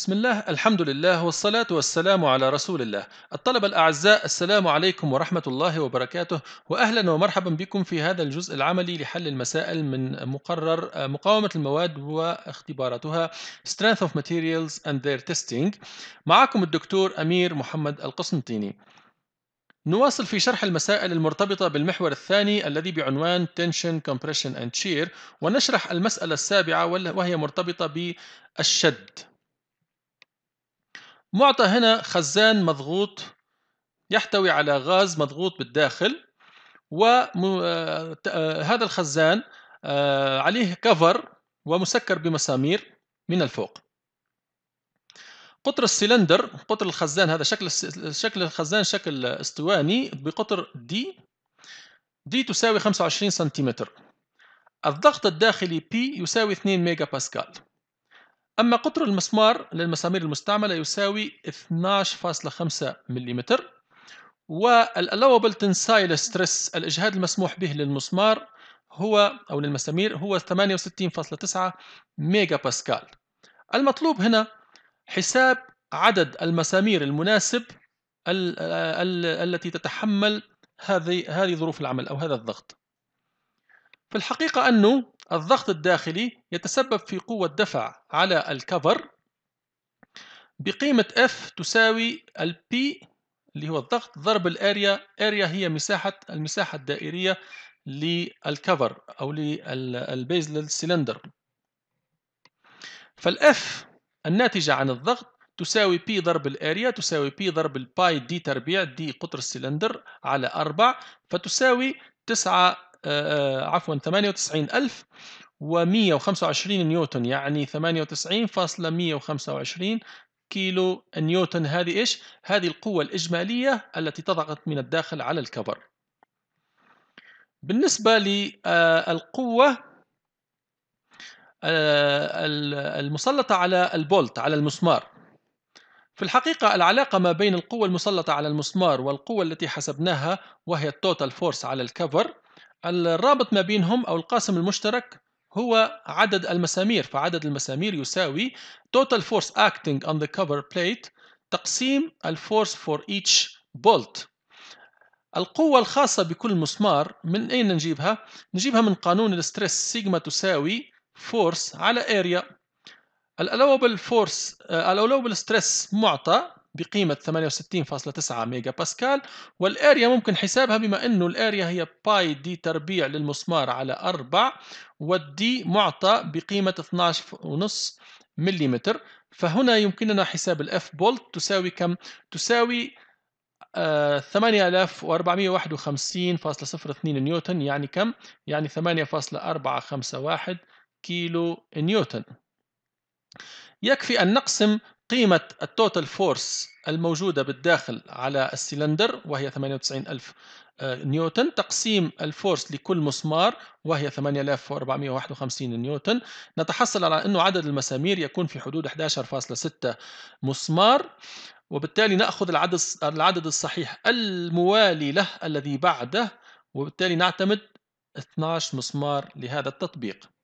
بسم الله الحمد لله والصلاة والسلام على رسول الله الطلبة الأعزاء السلام عليكم ورحمة الله وبركاته وأهلا ومرحبا بكم في هذا الجزء العملي لحل المسائل من مقرر مقاومة المواد واختباراتها Strength of Materials and Their Testing معكم الدكتور أمير محمد القسنطيني نواصل في شرح المسائل المرتبطة بالمحور الثاني الذي بعنوان Tension, Compression and Shear ونشرح المسألة السابعة وهي مرتبطة بالشد معطى هنا خزان مضغوط يحتوي على غاز مضغوط بالداخل وهذا آه، آه، الخزان آه، عليه كفر ومسكر بمسامير من الفوق قطر السلندر قطر الخزان هذا شكل شكل الخزان شكل اسطواني بقطر دي دي تساوي 25 سنتيمتر الضغط الداخلي P يساوي 2 ميجا باسكال أما قطر المسمار للمسامير المستعملة يساوي 12.5 ملم والألوبل tensile stress الإجهاد المسموح به للمسمار هو أو للمسامير هو 68.9 ميجا باسكال المطلوب هنا حساب عدد المسامير المناسب التي تتحمل هذه هذه ظروف العمل أو هذا الضغط في الحقيقة أنه الضغط الداخلي يتسبب في قوة دفع على الكفر بقيمة F تساوي الـ P اللي هو الضغط ضرب الاريا اريا هي مساحة المساحة الدائرية للكفر أو للبيز للسلندر فالF الناتجة عن الضغط تساوي P ضرب الاريا تساوي P ضرب الباي دي تربيع دي قطر السلندر على 4 فتساوي 9 آه، آه، عفوا 98125 نيوتن يعني 98.125 كيلو نيوتن هذه ايش؟ هذه القوة الإجمالية التي تضغط من الداخل على الكفر. بالنسبة للقوة آه، المسلطة على البولت على المسمار في الحقيقة العلاقة ما بين القوة المسلطة على المسمار والقوة التي حسبناها وهي التوتال فورس على الكفر الرابط ما بينهم أو القاسم المشترك هو عدد المسامير فعدد المسامير يساوي total force acting on the cover plate تقسيم الفورس for each bolt القوة الخاصة بكل مسمار من أين نجيبها؟ نجيبها من قانون الستريس سيجما تساوي فورس على اريا الالوبل فورس الالوبل ستريس معطى بقيمة 68.9 ميجا باسكال والاريا ممكن حسابها بما انه الاريا هي باي دي تربيع للمسمار على 4 والدي معطى بقيمة 12.5 ملم فهنا يمكننا حساب الاف بولت تساوي كم؟ تساوي آه 8451.02 نيوتن يعني كم؟ يعني 8.451 كيلو نيوتن يكفي أن نقسم قيمة التوتال فورس الموجودة بالداخل على السلندر وهي 98000 آه، نيوتن تقسيم الفورس لكل مسمار وهي 8451 نيوتن نتحصل على أنه عدد المسامير يكون في حدود 11.6 مسمار وبالتالي نأخذ العدد العدد الصحيح الموالي له الذي بعده وبالتالي نعتمد 12 مسمار لهذا التطبيق